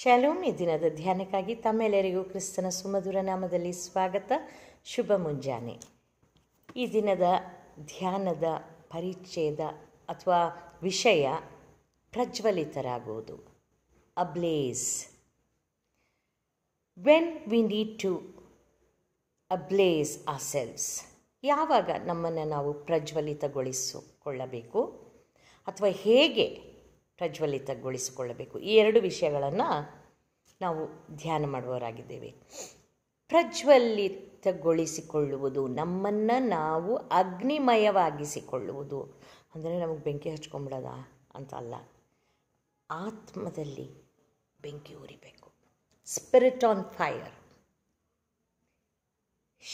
Shalom ಈ ದಿನದ ಧ್ಯಾನಕ್ಕಾಗಿ ತಮ್ಮೆಲ್ಲರಿಗೂ ಕ್ರಿಸ್ತನ ಸುಮಧುರ ನಾಮದಲ್ಲಿ ಸ್ವಾಗತ ಶುಭ ಮುಂಜಾನೆ ಈ ದಿನದ ಧ್ಯಾನದ ಪರಿಚಯದ ಅಥವಾ ವಿಷಯ ಪ್ರಜ್ವಲಿತರಾಗುವುದು ablaze when we need to ablaze ourselves ಯಾವಾಗ ನಮ್ಮನ್ನು ನಾವು ಪ್ರಜ್ವಲಿತಗೊಳಿಸಿಕೊಳ್ಳಬೇಕು ಅಥವಾ ಹೇಗೆ ಪ್ರಜ್ವಲಿತಗೊಳಿಸಿಕೊಳ್ಳಬೇಕು ಈ ಎರಡು ವಿಷಯಗಳನ್ನು ನಾವು ಧ್ಯಾನ ಮಾಡುವವರಾಗಿದ್ದೇವೆ ಪ್ರಜ್ವಲಿತಗೊಳಿಸಿಕೊಳ್ಳುವುದು ನಮ್ಮನ್ನು ನಾವು ಅಗ್ನಿಮಯವಾಗಿಸಿಕೊಳ್ಳುವುದು ಅಂದರೆ ನಮಗೆ ಬೆಂಕಿ ಹಚ್ಕೊಂಬಿಡೋದ ಅಂತ ಅಲ್ಲ ಆತ್ಮದಲ್ಲಿ ಬೆಂಕಿ ಉರಿಬೇಕು spirit on fire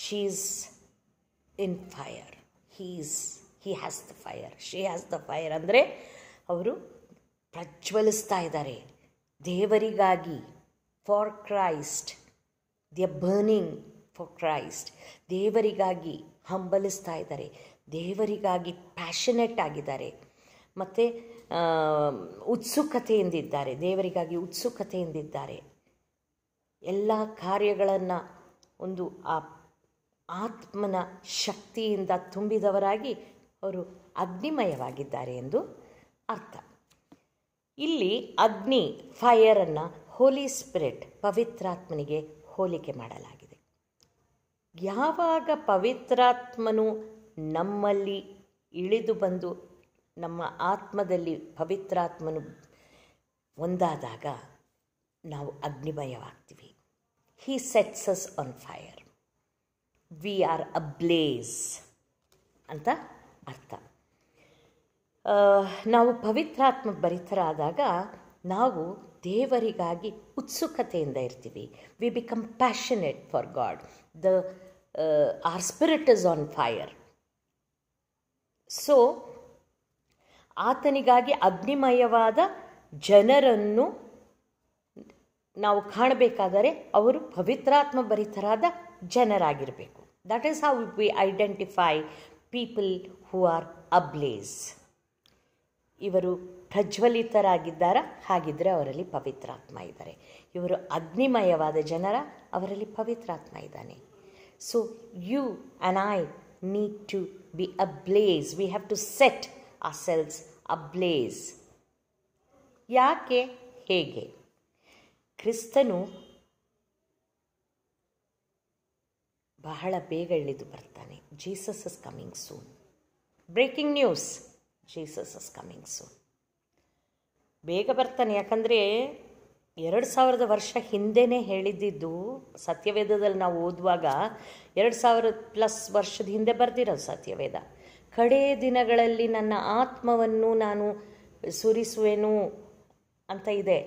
she's in fire he's he has the fire she has the fire ಅಂದರೆ ಅವರು ಪ್ರಜ್ವಲಿಸ್ತಾ ಇದ್ದಾರೆ ದೇವರಿಗಾಗಿ for Christ the burning for Christ ದೇವರಿಗಾಗಿ ಹಂಬಲಿಸ್ತಾ ಇದ್ದಾರೆ ದೇವರಿಗಾಗಿ ಪ್ಯಾಷನೆಟ್ ಆಗಿದ್ದಾರೆ ಮತ್ತು ಉತ್ಸುಕತೆಯಿಂದಿದ್ದಾರೆ ದೇವರಿಗಾಗಿ ಉತ್ಸುಕತೆಯಿಂದಿದ್ದಾರೆ ಎಲ್ಲ ಕಾರ್ಯಗಳನ್ನು ಒಂದು ಆ ಆತ್ಮನ ಶಕ್ತಿಯಿಂದ ತುಂಬಿದವರಾಗಿ ಅವರು ಅಗ್ನಿಮಯವಾಗಿದ್ದಾರೆ ಎಂದು ಅರ್ಥ ಇಲ್ಲಿ ಅಗ್ನಿ ಫೈಯರನ್ನು ಹೋಲಿ ಸ್ಪಿರಿಟ್ ಪವಿತ್ರಾತ್ಮನಿಗೆ ಹೋಲಿಕೆ ಮಾಡಲಾಗಿದೆ ಯಾವಾಗ ಪವಿತ್ರಾತ್ಮನು ನಮ್ಮಲ್ಲಿ ಇಳಿದು ಬಂದು ನಮ್ಮ ಆತ್ಮದಲ್ಲಿ ಪವಿತ್ರಾತ್ಮನು ಒಂದಾದಾಗ ನಾವು ಅಗ್ನಿಮಯವಾಗ್ತೀವಿ he is on fire we are blaze ಅಂತ ಅರ್ಥ ನಾವು ಪವಿತ್ರಾತ್ಮ ಭರಿತರಾದಾಗ ನಾವು ದೇವರಿಗಾಗಿ ಉತ್ಸುಕತೆಯಿಂದ ಇರ್ತೀವಿ we become passionate for God the our spirit is on fire so ಆತನಿಗಾಗಿ ಅಗ್ನಿಮಯವಾದ ಜನರನ್ನು ನಾವು ಕಾಣಬೇಕಾದರೆ ಅವರು ಪವಿತ್ರಾತ್ಮ ಭರಿತರಾದ ಜನರಾಗಿರಬೇಕು that is how we identify people who are ablaze ಇವರು ಪ್ರಜ್ವಲಿತರಾಗಿದ್ದಾರಾ ಹಾಗಿದ್ದರೆ ಅವರಲ್ಲಿ ಪವಿತ್ರಾತ್ಮ ಇದ್ದಾರೆ ಇವರು ಅಗ್ನಿಮಯವಾದ ಜನರ ಅವರಲ್ಲಿ ಪವಿತ್ರಾತ್ಮ ಇದ್ದಾನೆ so you and I need to be ablaze we have to set ourselves blaze ಯಾಕೆ ಹೇಗೆ ಕ್ರಿಸ್ತನು ಬಹಳ ಬೇಗ ಇಳಿದು ಬರ್ತಾನೆ Jesus is coming soon breaking news Jesus is coming soon ಬೇಗ ಬರ್ತಾನೆ ಯಾಕಂದರೆ ಎರಡು ಸಾವಿರದ ವರ್ಷ ಹಿಂದೆನೇ ಹೇಳಿದ್ದಿದ್ದು ಸತ್ಯವೇದದಲ್ಲಿ ನಾವು ಓದುವಾಗ ಎರಡು ಸಾವಿರ ಪ್ಲಸ್ ವರ್ಷದ ಹಿಂದೆ ಬರೆದಿರೋದು ಸತ್ಯವೇದ ಕಡೇ ದಿನಗಳಲ್ಲಿ ನನ್ನ ಆತ್ಮವನ್ನು ನಾನು ಸುರಿಸುವೆನು ಅಂತ ಇದೆ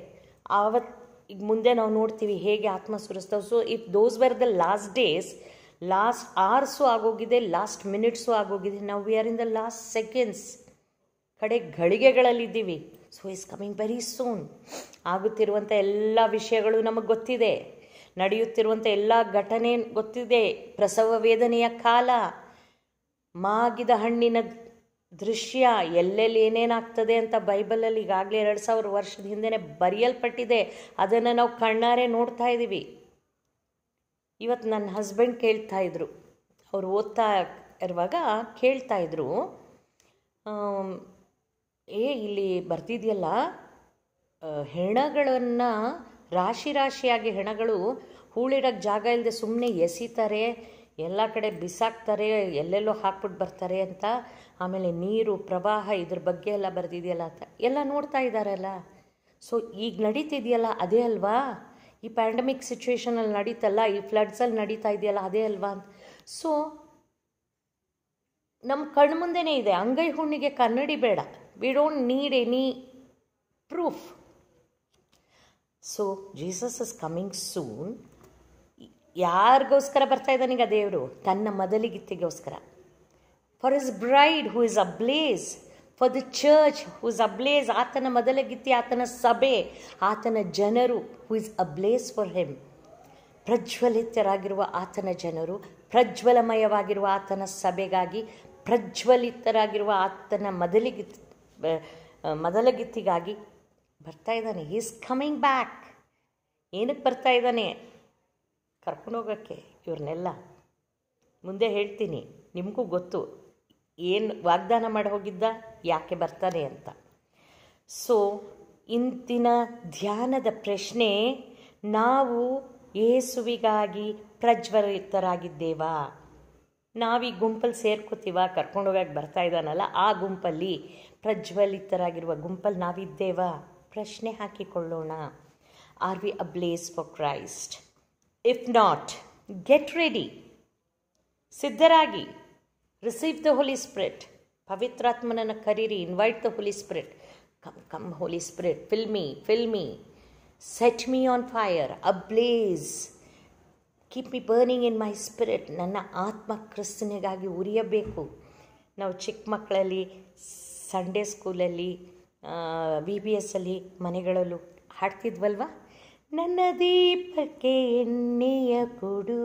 ಆವತ್ ಈಗ ಮುಂದೆ ನಾವು ನೋಡ್ತೀವಿ ಹೇಗೆ ಆತ್ಮ ಸುರಿಸ್ತಾವೆ so if those were the last days last hours ಆಗೋಗಿದೆ ಲಾಸ್ಟ್ ಮಿನಿಟ್ಸು ಆಗೋಗಿದೆ ನಾವು we are in the last seconds ಕಡೆ ಗಳಿಗೆಗಳಲ್ಲಿದ್ದೀವಿ so is coming very soon ಆಗುತ್ತಿರುವಂಥ ಎಲ್ಲ ವಿಷಯಗಳು ನಮಗೆ ಗೊತ್ತಿದೆ ನಡೆಯುತ್ತಿರುವಂಥ ಎಲ್ಲ ಘಟನೆ ಗೊತ್ತಿದೆ ಪ್ರಸವ ವೇದನೆಯ ಕಾಲ ಮಾಗಿದ ಹಣ್ಣಿನ ದೃಶ್ಯ ಎಲ್ಲೆಲ್ಲಿ ಏನೇನಾಗ್ತದೆ ಅಂತ ಬೈಬಲಲ್ಲಿ ಈಗಾಗಲೇ ಎರಡು ಸಾವಿರ ವರ್ಷದ ಹಿಂದೆನೆ ಬರೆಯಲ್ಪಟ್ಟಿದೆ ಅದನ್ನು ನಾವು ಕಣ್ಣಾರೆ ನೋಡ್ತಾ ಇದ್ದೀವಿ ಇವತ್ತು ನನ್ನ ಹಸ್ಬೆಂಡ್ ಕೇಳ್ತಾ ಇದ್ರು ಅವ್ರು ಓದ್ತಾ ಇರುವಾಗ ಇದ್ರು ಏ ಇಲ್ಲಿ ಬರ್ತಿದೆಯಲ್ಲ ಹೆಣಗಳನ್ನು ರಾಶಿ ರಾಶಿಯಾಗಿ ಹೆಣಗಳು ಹೂಳಿಡೋಕ್ಕೆ ಜಾಗ ಇಲ್ಲದೆ ಸುಮ್ಮನೆ ಎಸಿತಾರೆ ಎಲ್ಲ ಕಡೆ ಬಿಸಾಕ್ತಾರೆ ಎಲ್ಲೆಲ್ಲೋ ಹಾಕ್ಬಿಟ್ಟು ಬರ್ತಾರೆ ಅಂತ ಆಮೇಲೆ ನೀರು ಪ್ರವಾಹ ಇದ್ರ ಬಗ್ಗೆ ಎಲ್ಲ ಬರೆದಿದೆಯಲ್ಲ ಅಂತ ಎಲ್ಲ ನೋಡ್ತಾ ಇದ್ದಾರಲ್ಲ ಸೊ ಈಗ ನಡೀತಿದೆಯಲ್ಲ ಅದೇ ಅಲ್ವಾ ಈ ಪ್ಯಾಂಡಮಿಕ್ ಸಿಚುವೇಷನಲ್ಲಿ ನಡೀತಲ್ಲ ಈ ಫ್ಲಡ್ಸಲ್ಲಿ ನಡೀತಾ ಇದೆಯಲ್ಲ ಅದೇ ಅಲ್ವಾ ಅಂತ ಸೊ ನಮ್ಮ ಕಣ್ಮುಂದೆನೇ ಇದೆ ಅಂಗೈ ಹುಣ್ಣಿಗೆ ಕನ್ನಡಿ ಬೇಡ we don't need any proof so Jesus is coming soon ಯಾರಿಗೋಸ್ಕರ ಬರ್ತಾ ಇದ್ದಾನೀಗ ದೇವರು ತನ್ನ ಮೊದಲಿಗಿತ್ತಿಗೋಸ್ಕರ for his bride who is ablaze for the church who is ablaze ಆತನ ಮೊದಲಗಿತ್ತಿ ಆತನ ಸಭೆ ಆತನ ಜನರು who is ablaze for him ಪ್ರಜ್ವಲಿತರಾಗಿರುವ ಆತನ ಜನರು ಪ್ರಜ್ವಲಮಯವಾಗಿರುವ ಆತನ ಸಭೆಗಾಗಿ ಪ್ರಜ್ವಲಿತರಾಗಿರುವ ಆತನ ಮೊದಲಿಗೆ ಮೊದಲ ಗಿತ್ತಿಗಾಗಿ ಬರ್ತಾ ಇದ್ದಾನೆ ಈಸ್ ಕಮಿಂಗ್ ಬ್ಯಾಕ್ ಏನಕ್ಕೆ ಬರ್ತಾ ಇದ್ದಾನೆ ಕರ್ಕೊಂಡೋಗೋಕ್ಕೆ ಇವ್ರನ್ನೆಲ್ಲ ಮುಂದೆ ಹೇಳ್ತೀನಿ ನಿಮಗೂ ಗೊತ್ತು ಏನು ವಾಗ್ದಾನ ಮಾಡಿ ಹೋಗಿದ್ದ ಯಾಕೆ ಬರ್ತಾನೆ ಅಂತ ಸೊ ಇಂತಿನ ಧ್ಯಾನದ ಪ್ರಶ್ನೆ ನಾವು ಏಸುವಿಗಾಗಿ ಪ್ರಜ್ವಲಿತರಾಗಿದ್ದೇವಾ ನಾವೀಗ ಗುಂಪಲ್ಲಿ ಸೇರ್ಕೋತೀವ ಕರ್ಕೊಂಡೋಗಕ್ಕೆ ಬರ್ತಾ ಇದ್ದಾನಲ್ಲ ಆ ಗುಂಪಲ್ಲಿ ಪ್ರಜ್ವಲಿತರಾಗಿರುವ ಗುಂಪಲ್ಲಿ ನಾವಿದ್ದೇವಾ ಪ್ರಶ್ನೆ ಹಾಕಿಕೊಳ್ಳೋಣ are we ablaze for Christ if not get ready ಸಿದ್ಧರಾಗಿ ರಿಸೀವ್ ದ ಹೋಲಿ ಸ್ಪ್ರಿಟ್ ಪವಿತ್ರಾತ್ಮನನ್ನು ಕರೀರಿ invite the holy spirit come come holy spirit fill me fill me set me on fire ablaze keep me burning in my spirit ನನ್ನ ಆತ್ಮ ಕ್ರಿಸ್ತನಿಗಾಗಿ ಉರಿಯಬೇಕು ನಾವು ಚಿಕ್ಕ ಮಕ್ಕಳಲ್ಲಿ Sunday ಸ್ಕೂಲಲ್ಲಿ B B ಎಸ್ಸಲ್ಲಿ ಮನೆಗಳಲ್ಲೂ ಹಾಡ್ತಿದ್ವಲ್ವ ನನ್ನ ದೀಪಕ್ಕೆ ಎಣ್ಣೆಯ ಕೊಡು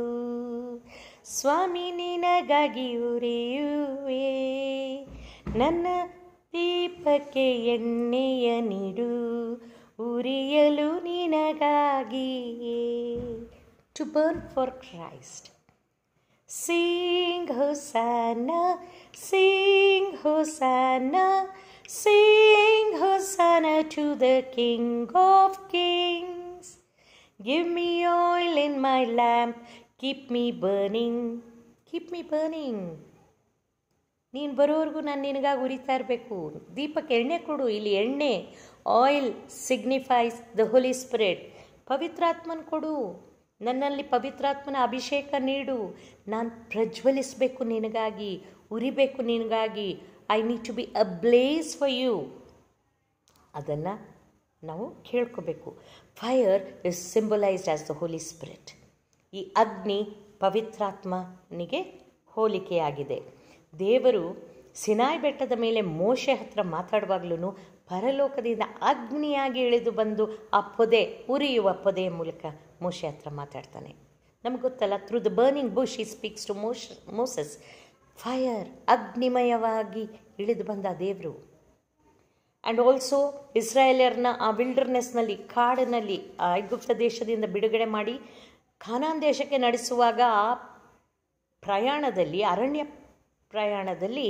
ಸ್ವಾಮಿ ನಿನಗಾಗಿ ಉರಿಯುವೆ ನನ್ನ ದೀಪಕ್ಕೆ ಎಣ್ಣೆಯ ನೀಡು ಉರಿಯಲು ನಿನಗಾಗಿಯೇ to burn for Christ Sing Hosanna, sing Hosanna, sing Hosanna to the King of Kings. Give me oil in my lamp, keep me burning, keep me burning. ನೀನು ಬರೋವರೆಗೂ ನಾನು ನಿನಗಾಗಿ ಉರಿತಾ ಇರಬೇಕು ದೀಪಕ್ಕೆ ಎಣ್ಣೆ ಕೊಡು ಇಲ್ಲಿ ಎಣ್ಣೆ oil signifies the Holi spirit ಪವಿತ್ರಾತ್ಮನ್ ಕೊಡು ನನ್ನಲ್ಲಿ ಪವಿತ್ರಾತ್ಮನ ಅಭಿಷೇಕ ನೀಡು ನಾನು ಪ್ರಜ್ವಲಿಸಬೇಕು ನಿನಗಾಗಿ ಉರಿಬೇಕು ನಿನಗಾಗಿ I need to be ablaze for you ಅದನ್ನು ನಾವು ಕೇಳ್ಕೋಬೇಕು fire is symbolised as the Holi spirit ಈ ಅಗ್ನಿ ಪವಿತ್ರಾತ್ಮನಿಗೆ ಹೋಲಿಕೆಯಾಗಿದೆ ದೇವರು ಸಿನಾಯ್ ಬೆಟ್ಟದ ಮೇಲೆ ಮೋಶೆ ಹತ್ರ ಮಾತಾಡುವಾಗ್ಲೂ ಪರಲೋಕದಿಂದ ಅಗ್ನಿಯಾಗಿ ಇಳಿದು ಬಂದು ಆ ಪೊದೆ ಉರಿಯುವ ಪೊದೆಯ ಮೂಲಕ ಮೋಶೆ ಹತ್ರ ಮಾತಾಡ್ತಾನೆ ನಮ್ಗೆ ಗೊತ್ತಲ್ಲ through the burning bush he speaks to ಮೋಶ್ ಮೋಸಸ್ ಫೈರ್ ಅಗ್ನಿಮಯವಾಗಿ ಇಳಿದು ಬಂದ ದೇವರು ಆ್ಯಂಡ್ ಆಲ್ಸೋ ಇಸ್ರಾಯೇಲರ್ನ ಆ ವಿಲ್ಡರ್ನೆಸ್ನಲ್ಲಿ ಕಾಡಿನಲ್ಲಿ ಐಗುಪ್ತ ದೇಶದಿಂದ ಬಿಡುಗಡೆ ಮಾಡಿ ಖಾನಾನ್ ದೇಶಕ್ಕೆ ನಡೆಸುವಾಗ ಆ ಪ್ರಯಾಣದಲ್ಲಿ ಅರಣ್ಯ ಪ್ರಯಾಣದಲ್ಲಿ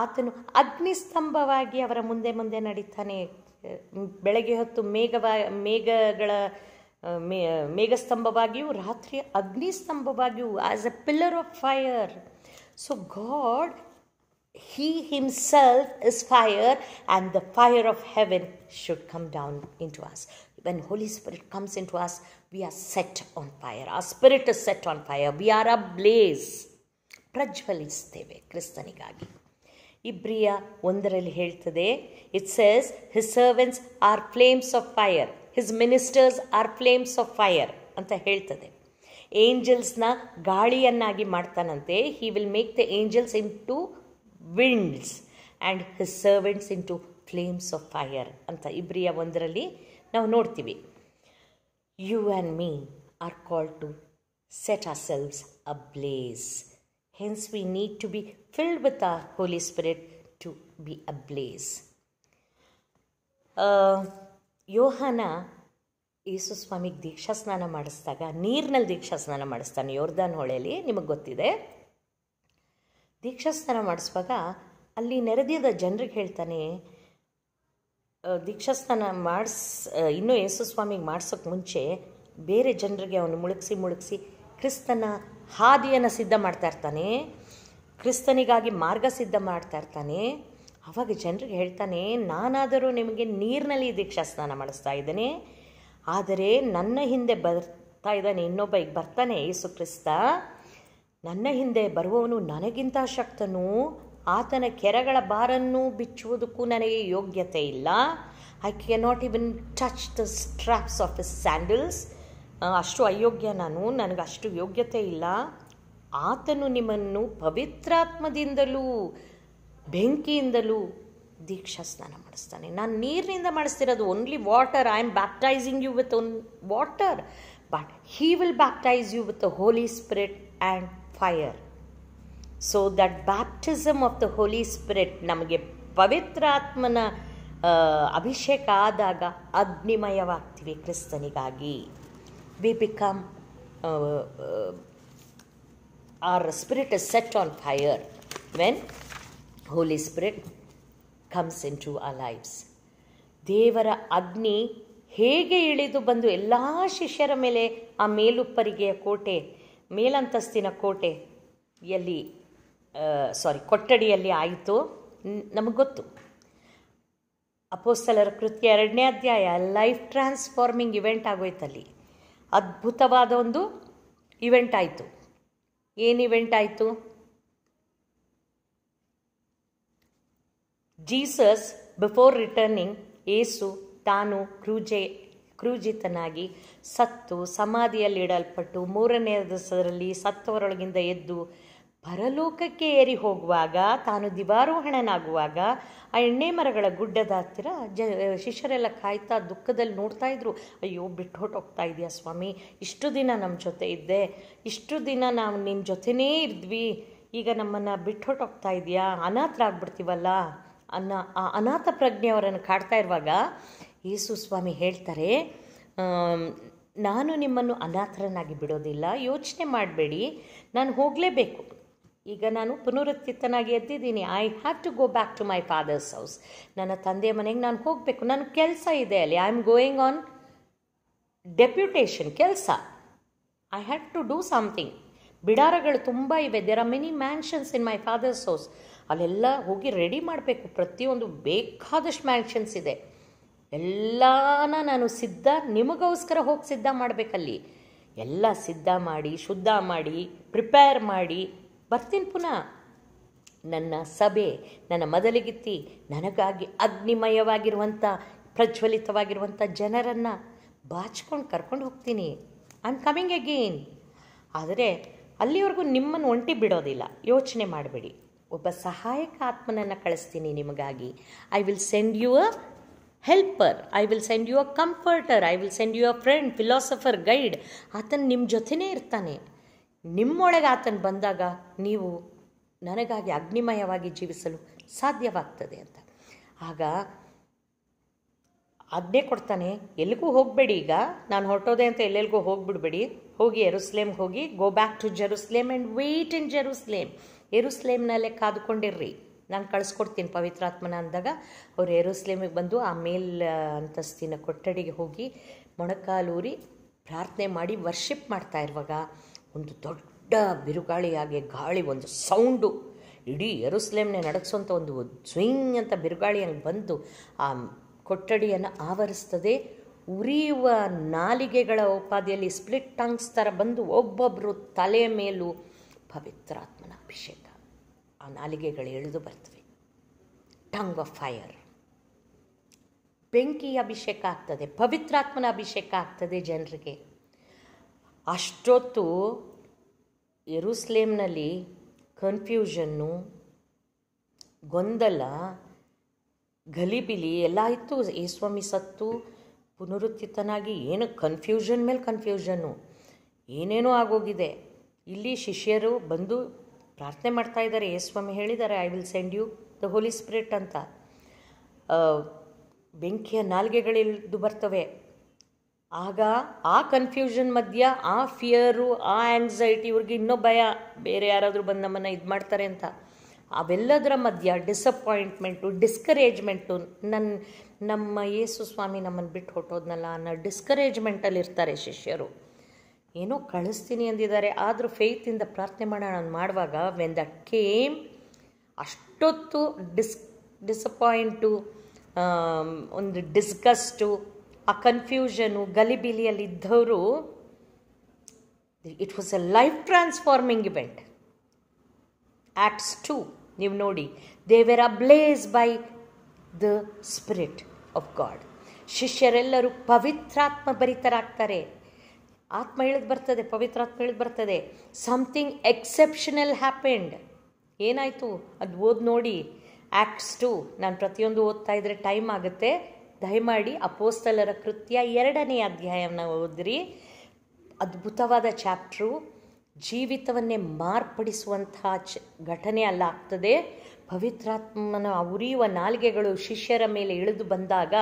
ಆತನು ಅಗ್ನಿಸ್ತಂಭವಾಗಿ ಅವರ ಮುಂದೆ ಮುಂದೆ ನಡೀತಾನೆ ಬೆಳಗ್ಗೆ ಹೊತ್ತು ಮೇಘವ ಮೇಘಗಳ ಮೇ ಮೇಘಸ್ತಂಭವಾಗಿಯೂ ರಾತ್ರಿಯ ಅಗ್ನಿಸ್ತಂಭವಾಗಿಯೂ as a pillar of fire so God he himself is fire and the fire of heaven should come down into us when holy spirit comes into us we are set on fire our spirit is set on fire we are ablaze ಪ್ರಜ್ವಲಿಸ್ತೇವೆ ಕ್ರಿಸ್ತನಿಗಾಗಿ ಇಬ್ರಿಯ ಒಂದರಲ್ಲಿ ಹೇಳ್ತದೆ It says his servants are flames of fire his ministers are flames of fire ಅಂತ ಹೇಳ್ತದೆ ಏಂಜಲ್ಸ್ನ ಗಾಳಿಯನ್ನಾಗಿ ಮಾಡ್ತಾನಂತೆ he will make the angels into winds and his servants into flames of fire ಅಂತ ಇಬ್ರಿಯ ಒಂದರಲ್ಲಿ ನಾವು ನೋಡ್ತೀವಿ you and me are call to set ourselves ablaze hence we need to be filled with a holy spirit to be ablaze ಯೋಹನ ಯೇಸು ಸ್ವಾಮಿಗೆ ದೀಕ್ಷಾ ಸ್ನಾನ ಮಾಡಿಸಿದಾಗ ನೀರಿನಲ್ಲಿ ದೀಕ್ಷಾ ಸ್ನಾನ ಮಾಡಿಸ್ತಾನೆ ಯೋರ್ದಾನ್ ಹೊಳೆಯಲ್ಲಿ ನಿಮಗೆ ಗೊತ್ತಿದೆ ದೀಕ್ಷಾ ಸ್ನಾನ ಮಾಡಿಸುವಾಗ ಅಲ್ಲಿ ನೆರೆದಿದ್ದ ಜನರಿಗೆ ಹೇಳ್ತಾನೆ ದೀಕ್ಷಾ ಸ್ನಾನ ಮಾಡಿಸ್ ಇನ್ನೂ ಯೇಸು ಸ್ವಾಮಿಗೆ ಮಾಡಿಸೋಕ್ಕೆ ಮುಂಚೆ ಬೇರೆ ಜನರಿಗೆ ಅವನು ಮುಳುಗಿಸಿ ಮುಳುಗಿಸಿ ಕ್ರಿಸ್ತನ ಹಾದಿಯನ್ನು ಸಿದ್ಧ ಮಾಡ್ತಾ ಇರ್ತಾನೆ ಕ್ರಿಸ್ತನಿಗಾಗಿ ಮಾರ್ಗ ಸಿದ್ಧ ಮಾಡ್ತಾ ಇರ್ತಾನೆ ಆವಾಗ ಜನರಿಗೆ ಹೇಳ್ತಾನೆ ನಾನಾದರೂ ನಿಮಗೆ ನೀರಿನಲ್ಲಿ ದೀಕ್ಷಾ ಸ್ನಾನ ಮಾಡಿಸ್ತಾ ಇದ್ದೇನೆ ಆದರೆ ನನ್ನ ಹಿಂದೆ ಬರ್ತಾ ಇದ್ದಾನೆ ಇನ್ನೊಬ್ಬ ಈಗ ಬರ್ತಾನೆ ಯೇಸು ಕ್ರಿಸ್ತ ನನ್ನ ಹಿಂದೆ ಬರುವವನು ನನಗಿಂತ ಶಕ್ತನು ಆತನ ಕೆರೆಗಳ ಬಾರನ್ನು ಬಿಚ್ಚುವುದಕ್ಕೂ ನನಗೆ ಯೋಗ್ಯತೆ ಇಲ್ಲ I can not even touch the straps of his sandals ಅಷ್ಟು ಅಯೋಗ್ಯ ನಾನು ನನಗೆ ಅಷ್ಟು ಯೋಗ್ಯತೆ ಇಲ್ಲ ಆತನು ನಿಮ್ಮನ್ನು ಪವಿತ್ರಾತ್ಮದಿಂದಲೂ ಬೆಂಕಿಯಿಂದಲೂ ದೀಕ್ಷಾ ಸ್ನಾನ ಮಾಡಿಸ್ತಾನೆ ನಾನು ನೀರಿನಿಂದ ಮಾಡಿಸ್ತಿರೋದು only water I am baptising you with one water but he will baptise you with the Holi spirit and fire so that baptism of the Holi spirit ನಮಗೆ ಪವಿತ್ರಾತ್ಮನ ಅಭಿಷೇಕ ಆದಾಗ ಅಗ್ನಿಮಯವಾಗ್ತೀವಿ ಕ್ರಿಸ್ತನಿಗಾಗಿ we become our spirit is set on fire when holy spirit comes into our lives ದೇವರ ಅಗ್ನಿ ಹೇಗೆ ಇಳಿದು ಬಂದು ಎಲ್ಲ ಶಿಷ್ಯರ ಮೇಲೆ ಆ ಮೇಲುಪ್ಪರಿಗೆಯ ಕೋಟೆ ಮೇಲಂತಸ್ತಿನ ಕೋಟೆ ಎಲ್ಲಿ ಸಾರಿ ಕೊಠಡಿಯಲ್ಲಿ ಆಯಿತು ನಮಗೆ ಗೊತ್ತು ಅಪೋಸ್ತಲರ ಕೃತ್ಯ ಎರಡನೇ ಅಧ್ಯಾಯ ಲೈಫ್ ಟ್ರಾನ್ಸ್ಫಾರ್ಮಿಂಗ್ ಇವೆಂಟ್ ಆಗೋಯ್ತಲ್ಲಿ ಅದ್ಭುತವಾದ ಒಂದು ಇವೆಂಟ್ ಆಯಿತು ಏನು ಇವೆಂಟ್ ಆಯಿತು ಜೀಸಸ್ ಬಿಫೋರ್ ರಿಟರ್ನಿಂಗ್ ಏಸು ತಾನು ಕ್ರೂಜೆ ಕ್ರೂಜಿತನಾಗಿ ಸತ್ತು ಸಮಾಧಿಯಲ್ಲಿಡಲ್ಪಟ್ಟು ಮೂರನೇ ದಿವಸದಲ್ಲಿ ಸತ್ತವರೊಳಗಿಂದ ಎದ್ದು ಪರಲೋಕಕ್ಕೆ ಏರಿ ಹೋಗುವಾಗ ತಾನು ದಿವಾರೋಹಣನಾಗುವಾಗ ಆ ಎಣ್ಣೆ ಮರಗಳ ಗುಡ್ಡದ ಹತ್ತಿರ ಜ ಶಿಷ್ಯರೆಲ್ಲ ಕಾಯ್ತಾ ದುಃಖದಲ್ಲಿ ನೋಡ್ತಾ ಇದ್ರು ಅಯ್ಯೋ ಬಿಟ್ಟು ಹೊಟ್ಟೋಗ್ತಾ ಇದೆಯಾ ಸ್ವಾಮಿ ಇಷ್ಟು ದಿನ ನಮ್ಮ ಜೊತೆ ಇದ್ದೆ ಇಷ್ಟು ದಿನ ನಾವು ನಿಮ್ಮ ಜೊತೆಯೇ ಇದ್ವಿ ಈಗ ನಮ್ಮನ್ನು ಬಿಟ್ಟು ಹೊಟ್ಟೋಗ್ತಾ ಇದೆಯಾ ಅನಾಥರಾಗ್ಬಿಡ್ತೀವಲ್ಲ ಅನ್ನ ಆ ಅನಾಥ ಪ್ರಜ್ಞೆಯವರನ್ನು ಕಾಡ್ತಾ ಇರುವಾಗ ಯೇಸು ಸ್ವಾಮಿ ಹೇಳ್ತಾರೆ ನಾನು ನಿಮ್ಮನ್ನು ಅನಾಥರನ್ನಾಗಿ ಬಿಡೋದಿಲ್ಲ ಯೋಚನೆ ಮಾಡಬೇಡಿ ನಾನು ಹೋಗಲೇಬೇಕು ಈಗ ನಾನು ಪುನರುತ್ಥಿತನಾಗಿ ಎದ್ದಿದ್ದೀನಿ I have to go back to my father's house ನನ್ನ ತಂದೆಯ ಮನೆಗೆ ನಾನು ಹೋಗಬೇಕು ನನ್ನ ಕೆಲಸ ಇದೆ ಅಲ್ಲಿ I am going on deputation ಕೆಲಸ I have to do something ಬಿಡಾರಗಳು ತುಂಬ ಇವೆ there are many mansions in my father's house ಅಲ್ಲೆಲ್ಲ ಹೋಗಿ ರೆಡಿ ಮಾಡಬೇಕು ಪ್ರತಿಯೊಂದು ಬೇಕಾದಷ್ಟು ಮ್ಯಾನ್ಷನ್ಸ್ ಇದೆ ಎಲ್ಲಾನ ನಾನು ಸಿದ್ಧ ನಿಮಗೋಸ್ಕರ ಹೋಗಿ ಸಿದ್ಧ ಮಾಡಬೇಕಲ್ಲಿ ಎಲ್ಲ ಸಿದ್ಧ ಮಾಡಿ ಶುದ್ಧ ಮಾಡಿ ಪ್ರಿಪೇರ್ ಮಾಡಿ ಬರ್ತೀನಿ ಪುನಃ ನನ್ನ ಸಭೆ ನನ್ನ ಮೊದಲಿಗಿತ್ತಿ ನನಗಾಗಿ ಅಗ್ನಿಮಯವಾಗಿರುವಂಥ ಪ್ರಜ್ವಲಿತವಾಗಿರುವಂಥ ಜನರನ್ನು ಬಾಚ್ಕೊಂಡು ಕರ್ಕೊಂಡು ಹೋಗ್ತೀನಿ ಐ ಆಮ್ ಕಮಿಂಗ್ ಅಗೇನ್ ಆದರೆ ಅಲ್ಲಿವರೆಗೂ ನಿಮ್ಮನ್ನು ಒಂಟಿ ಬಿಡೋದಿಲ್ಲ ಯೋಚನೆ ಮಾಡಬೇಡಿ ಒಬ್ಬ ಸಹಾಯಕ ಆತ್ಮನನ್ನು ಕಳಿಸ್ತೀನಿ ನಿಮಗಾಗಿ I will send you a helper I will send you a comforter I will send you a friend philosopher guide ಆತನ ನಿಮ್ಮ ಜೊತೆನೇ ಇರ್ತಾನೆ ನಿಮ್ಮೊಳಗೆ ಆತನು ಬಂದಾಗ ನೀವು ನನಗಾಗಿ ಅಗ್ನಿಮಯವಾಗಿ ಜೀವಿಸಲು ಸಾಧ್ಯವಾಗ್ತದೆ ಅಂತ ಆಗ ಅದನ್ನೇ ಕೊಡ್ತಾನೆ ಎಲ್ಲಿಗೂ ಹೋಗಬೇಡಿ ಈಗ ನಾನು ಹೊರಟೋದೆ ಅಂತ ಎಲ್ಲೆಲ್ಗೂ ಹೋಗಿಬಿಡ್ಬೇಡಿ ಹೋಗಿ ಎರುಸ್ಲೇಮ್ಗೆ ಹೋಗಿ go back to Jerusalem and wait in Jerusalem ಎರುಸ್ಲೇಮ್ನಲ್ಲೇ ಕಾದುಕೊಂಡಿರ್ರಿ ನಾನು ಕಳಿಸ್ಕೊಡ್ತೀನಿ ಪವಿತ್ರಾತ್ಮನ ಅಂದಾಗ ಅವರು ಎರುಸ್ಲೇಮಿಗೆ ಬಂದು ಆ ಮೇಲ್ ಅಂತಸ್ತಿನ ಕೊಠಡಿಗೆ ಹೋಗಿ ಮೊಣಕಾಲೂರಿ ಪ್ರಾರ್ಥನೆ ಮಾಡಿ ವರ್ಷಿಪ್ ಮಾಡ್ತಾ ಇರುವಾಗ ಒಂದು ದೊಡ್ಡ ಬಿರುಗಾಳಿಯಾಗಿ ಗಾಳಿ ಒಂದು ಸೌಂಡು ಇಡೀ ಎರುಸ್ಲೇಮ್ನೇ ನಡೆಸೋಂಥ ಒಂದು ಸ್ವಿಂಗ್ ಅಂತ ಬಿರುಗಾಳಿ ಹಂಗೆ ಬಂದು ಆ ಕೊಠಡಿಯನ್ನು ಆವರಿಸ್ತದೆ ಉರಿಯುವ ನಾಲಿಗೆಗಳ ಉಪಾದಿಯಲ್ಲಿ ಸ್ಪ್ಲಿಟ್ ಟಾಂಗ್ಸ್ ಥರ ಬಂದು ಒಬ್ಬೊಬ್ಬರು ತಲೆಯ ಮೇಲೂ ಪವಿತ್ರಾತ್ಮ ಅಭಿಷೇಕ ಆ ನಾಲಿಗೆಗಳು ಎಳೆದು ಬರ್ತವೆ ಟಂಗ್ ಆಫ್ ಫೈರ್ ಬೆಂಕಿ ಅಭಿಷೇಕ ಆಗ್ತದೆ ಪವಿತ್ರಾತ್ಮನ ಅಭಿಷೇಕ ಆಗ್ತದೆ ಜನರಿಗೆ ಅಷ್ಟೊತ್ತು ಯೆರೂಸ್ಲೇಮ್ನಲ್ಲಿ ಕನ್ಫ್ಯೂಷನ್ನು ಗೊಂದಲ ಗಲಿಬಿಲಿ ಎಲ್ಲ ಇತ್ತು ಯೇಸ್ವಾಮಿ ಸತ್ತು ಪುನರುತ್ಥಿತನಾಗಿ ಏನು ಕನ್ಫ್ಯೂಷನ್ ಮೇಲೆ ಕನ್ಫ್ಯೂಷನ್ನು ಏನೇನೋ ಆಗೋಗಿದೆ ಇಲ್ಲಿ ಶಿಷ್ಯರು ಬಂದು ಪ್ರಾರ್ಥನೆ ಮಾಡ್ತಾ ಇದ್ದಾರೆ ಸ್ವಾಮಿ ಹೇಳಿದ್ದಾರೆ I will send you the Holi spirit ಅಂತ ಬೆಂಕಿಯ ನಾಲ್ಗೆಗಳಿದು ಬರ್ತವೆ ಆಗ ಆ ಕನ್ಫ್ಯೂಷನ್ ಮಧ್ಯ ಆ ಫಿಯರು ಆ ಆ್ಯಂಗ್ಸೈಟಿ ಇವ್ರಿಗೆ ಇನ್ನೂ ಭಯ ಬೇರೆ ಯಾರಾದರೂ ಬಂದು ನಮ್ಮನ್ನು ಇದು ಮಾಡ್ತಾರೆ ಅಂತ ಅವೆಲ್ಲದರ ಮಧ್ಯ ಡಿಸಪಾಯಿಂಟ್ಮೆಂಟು ಡಿಸ್ಕರೇಜ್ಮೆಂಟು ನನ್ನ ನಮ್ಮ ಯೇಸು ಸ್ವಾಮಿ ನಮ್ಮನ್ನು ಬಿಟ್ಟು ಹೊಟ್ಟೋದ್ನಲ್ಲ ಅನ್ನೋ ಡಿಸ್ಕರೇಜ್ಮೆಂಟಲ್ಲಿ ಇರ್ತಾರೆ ಶಿಷ್ಯರು ಏನೋ ಕಳಿಸ್ತೀನಿ ಅಂದಿದ್ದಾರೆ ಆದರೂ ಫೇತಿಂದ ಪ್ರಾರ್ಥನೆ ಮಾಡೋಣ ಮಾಡುವಾಗ ವೆನ್ ದ ಕೇಮ್ ಅಷ್ಟೊತ್ತು ಡಿಸ್ ಡಿಸಪಾಯಿಂಟು um, ಒಂದು ಡಿಸ್ಗಸ್ಟು ಆ ಕನ್ಫ್ಯೂಷನು ಗಲಿಬಿಲಿಯಲ್ಲಿದ್ದವರು it was a life transforming event Acts two ನೀವು ನೋಡಿ they were ablaze by the spirit of God ಶಿಷ್ಯರೆಲ್ಲರೂ ಪವಿತ್ರಾತ್ಮ ಭರಿತರಾಗ್ತಾರೆ ಆತ್ಮ ಹೇಳಿದ್ ಬರ್ತದೆ ಪವಿತ್ರ ಆತ್ಮ ಹೇಳಿದ್ ಬರ್ತದೆ ಸಮಥಿಂಗ್ ಎಕ್ಸೆಪ್ಷನಲ್ ಹ್ಯಾಪೆಂಡ್ ಏನಾಯಿತು ಅದು ಓದಿ ನೋಡಿ ಆ್ಯಕ್ಟ್ಸ್ ಟು ನಾನು ಪ್ರತಿಯೊಂದು ಓದ್ತಾ ಇದ್ರೆ ಟೈಮ್ ಆಗುತ್ತೆ ದಯಮಾಡಿ ಅಪೋಸ್ತಲರ ಕೃತ್ಯ ಎರಡನೇ ಅಧ್ಯಾಯವನ್ನು ಓದಿರಿ ಅದ್ಭುತವಾದ ಚಾಪ್ಟ್ರು ಜೀವಿತವನ್ನೇ ಮಾರ್ಪಡಿಸುವಂತಹ ಚ ಘಟನೆ ಅಲ್ಲ ಆಗ್ತದೆ ಪವಿತ್ರಾತ್ಮನ ಉರಿಯುವ ನಾಲಿಗೆಗಳು ಶಿಷ್ಯರ ಮೇಲೆ ಇಳಿದು ಬಂದಾಗ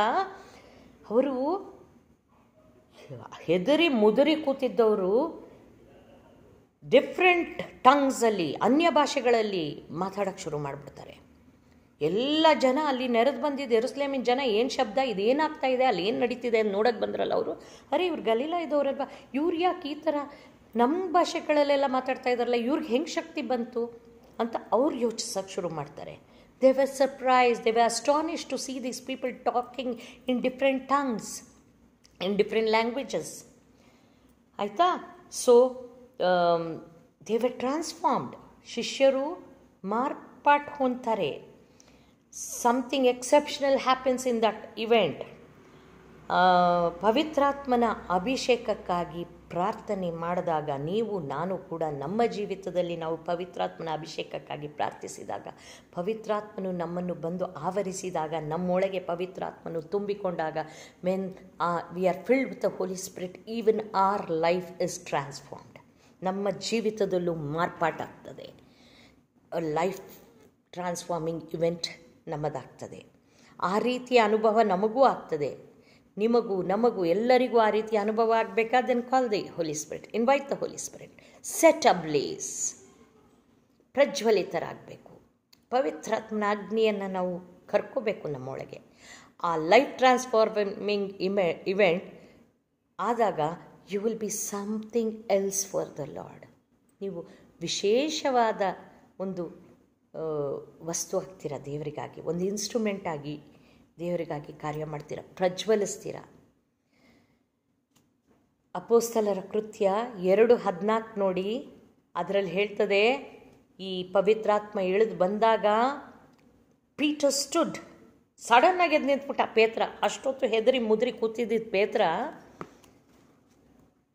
ಅವರು ಹೆದರಿ ಮುದರಿ ಕೂತಿದ್ದವರು ಡಿಫ್ರೆಂಟ್ ಟಂಗ್ಸಲ್ಲಿ ಅನ್ಯ ಭಾಷೆಗಳಲ್ಲಿ ಮಾತಾಡೋಕ್ಕೆ ಶುರು ಮಾಡಿಬಿಡ್ತಾರೆ ಎಲ್ಲ ಜನ ಅಲ್ಲಿ ನೆರೆದು ಬಂದಿದ್ದ ಎರುಸ್ಲೇಮಿನ ಜನ ಏನು ಶಬ್ದ ಇದು ಏನಾಗ್ತಾ ಇದೆ ಅಲ್ಲಿ ಏನು ನಡೀತಿದೆ ಅಂತ ನೋಡೋಕ್ಕೆ ಬಂದ್ರಲ್ಲ ಅವರು ಅರೆ ಇವ್ರು ಗಲೀಲ ಇದ್ದವ್ರಲ್ವಾ ಇವ್ರು ಯಾಕೆ ಈ ಥರ ನಮ್ಮ ಭಾಷೆಗಳಲ್ಲೆಲ್ಲ ಮಾತಾಡ್ತಾ ಇದ್ದಾರಲ್ಲ ಇವ್ರಿಗೆ ಹೆಂಗೆ ಶಕ್ತಿ ಬಂತು ಅಂತ ಅವ್ರು ಯೋಚಿಸೋಕ್ಕೆ ಶುರು ಮಾಡ್ತಾರೆ they were surprise they were astonish to see these people talking in different tongues in different languages. Aita? So um, they were transformed. Shishyaru marpat hontare. Something exceptional happens in that event. ಪವಿತ್ರಾತ್ಮನ ಅಭಿಷೇಕಕ್ಕಾಗಿ ಪ್ರಾರ್ಥನೆ ಮಾಡಿದಾಗ ನೀವು ನಾನು ಕೂಡ ನಮ್ಮ ಜೀವಿತದಲ್ಲಿ ನಾವು ಪವಿತ್ರಾತ್ಮನ ಅಭಿಷೇಕಕ್ಕಾಗಿ ಪ್ರಾರ್ಥಿಸಿದಾಗ ಪವಿತ್ರಾತ್ಮನು ನಮ್ಮನ್ನು ಬಂದು ಆವರಿಸಿದಾಗ ನಮ್ಮೊಳಗೆ ಪವಿತ್ರಾತ್ಮನು ತುಂಬಿಕೊಂಡಾಗ when uh we are filled with the Holi spirit even our life is transformed ನಮ್ಮ ಜೀವಿತದಲ್ಲೂ ಮಾರ್ಪಾಟಾಗ್ತದೆ ಲೈಫ್ ಟ್ರಾನ್ಸ್ಫಾರ್ಮಿಂಗ್ ಇವೆಂಟ್ ನಮ್ಮದಾಗ್ತದೆ ಆ ರೀತಿಯ ಅನುಭವ ನಮಗೂ ಆಗ್ತದೆ ನಿಮಗೂ ನಮಗೂ ಎಲ್ಲರಿಗೂ ಆ ರೀತಿ ಅನುಭವ ಆಗಬೇಕಾದನ್ನು call the holy spirit invite the Holi spirit set ablaze ಪ್ರಜ್ವಲಿತರಾಗಬೇಕು ಪವಿತ್ರಾತ್ಮನ ಅಗ್ನಿಯನ್ನು ನಾವು ಕರ್ಕೋಬೇಕು ನಮ್ಮೊಳಗೆ ಆ ಲೈಫ್ ಟ್ರಾನ್ಸ್ಫಾರ್ಮಿಂಗ್ ಇಮೆ ಇವೆಂಟ್ ಆದಾಗ you will be something else for the lord ನೀವು ವಿಶೇಷವಾದ ಒಂದು ವಸ್ತು ಆಗ್ತೀರ ದೇವರಿಗಾಗಿ ಒಂದು ಆಗಿ ದೇವರಿಗಾಗಿ ಕಾರ್ಯ ಮಾಡ್ತೀರ ಪ್ರಜ್ವಲಿಸ್ತೀರ ಅಪೋಸ್ತಲರ ಕೃತ್ಯ ಎರಡು ಹದಿನಾಲ್ಕು ನೋಡಿ ಅದರಲ್ಲಿ ಹೇಳ್ತದೆ ಈ ಪವಿತ್ರಾತ್ಮ ಇಳಿದು ಬಂದಾಗ ಪೀಟರ್ ಸ್ಟುಡ್ ಆಗಿ ಎದ್ದು ನಿಂತ್ಬಿಟ್ಟ ಪೇತ್ರ ಅಷ್ಟೊತ್ತು ಹೆದರಿ ಮುದ್ರಿ ಕೂತಿದ್ದ ಪೇತ್ರ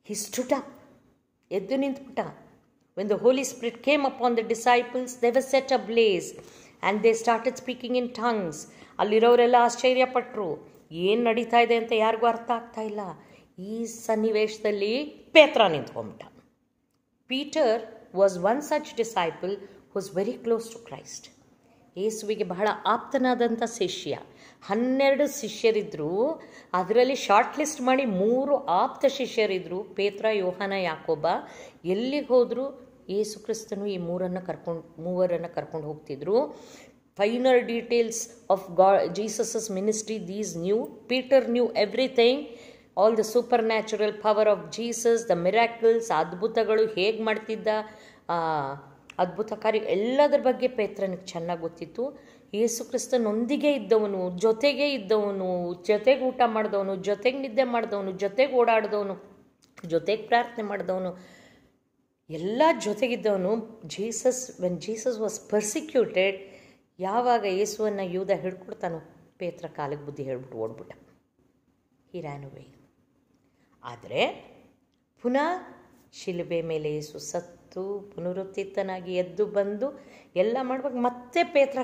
ಹಿ ಸ್ಟುಡ್ ಎದ್ದು ನಿಂತ್ಬಿಟ್ಟ when the Holi spirit came up on the disciples they was set ablaze and they started speaking in tongues ಅಲ್ಲಿರೋರೆಲ್ಲ ಆಶ್ಚರ್ಯಪಟ್ಟರು ಏನು ನಡೀತಾ ಇದೆ ಅಂತ ಯಾರಿಗೂ ಅರ್ಥ ಆಗ್ತಾ ಇಲ್ಲ ಈ ಸನ್ನಿವೇಶದಲ್ಲಿ ಪೇತ್ರ ನಿಂತ್ಕೊಂಬಿಟ್ಟ Peter was one such disciple was very close to Christ ಯೇಸುವಿಗೆ ಬಹಳ ಆಪ್ತನಾದಂಥ ಶಿಷ್ಯ ಹನ್ನೆರಡು ಶಿಷ್ಯರಿದ್ದರು ಅದರಲ್ಲಿ ಶಾರ್ಟ್ ಲಿಸ್ಟ್ ಮಾಡಿ ಮೂರು ಆಪ್ತ ಶಿಷ್ಯರಿದ್ದರು ಪೇತ್ರ ಯೋಹಾನ ಯಾಕೋಬ ಎಲ್ಲಿಗೆ ಹೋದರೂ ಯೇಸು ಕ್ರಿಸ್ತನು ಈ ಮೂರನ್ನು ಕರ್ಕೊಂಡು ಮೂವರನ್ನು ಕರ್ಕೊಂಡು ಹೋಗ್ತಿದ್ರು ಫೈನಲ್ ಡೀಟೇಲ್ಸ್ ಆಫ್ ಗಾ Jesus ministry these knew Peter knew everything all the supernatural power of Jesus the miracles ಅದ್ಭುತಗಳು ಹೇಗೆ ಮಾಡ್ತಿದ್ದ ಅದ್ಭುತಕಾರಿ ಎಲ್ಲದರ ಬಗ್ಗೆ ಪೇತ್ರನಿಗೆ ಚೆನ್ನಾಗಿ ಗೊತ್ತಿತ್ತು ಯೇಸು ಕ್ರಿಸ್ತನೊಂದಿಗೆ ಇದ್ದವನು ಜೊತೆಗೆ ಇದ್ದವನು ಜೊತೆಗೆ ಊಟ ಮಾಡಿದವನು ಜೊತೆಗೆ ನಿದ್ದೆ ಮಾಡಿದವನು ಜೊತೆಗೆ ಓಡಾಡಿದವನು ಜೊತೆಗೆ ಪ್ರಾರ್ಥನೆ ಮಾಡಿದವನು ಎಲ್ಲ ಜೊತೆಗಿದ್ದವನು Jesus when Jesus was persecuted ಯಾವಾಗ ಏಸುವನ್ನು ಯೂದ ಹಿಡ್ಕೊಡ್ತಾನೋ ಪೇತ್ರ ಕಾಲಿಗೆ ಬುದ್ಧಿ ಹೇಳ್ಬಿಟ್ಟು ಓಡ್ಬಿಟ್ಟ ಹಿರಾನುವೆ ಆದರೆ ಪುನಃ ಶಿಲುಬೆ ಮೇಲೆ ಏಸು ಸತ್ತು ಪುನರುತ್ತಿತ್ತನಾಗಿ ಎದ್ದು ಬಂದು ಎಲ್ಲ ಮಾಡ್ಬೇಕು ಮತ್ತೆ ಪೇತ್ರ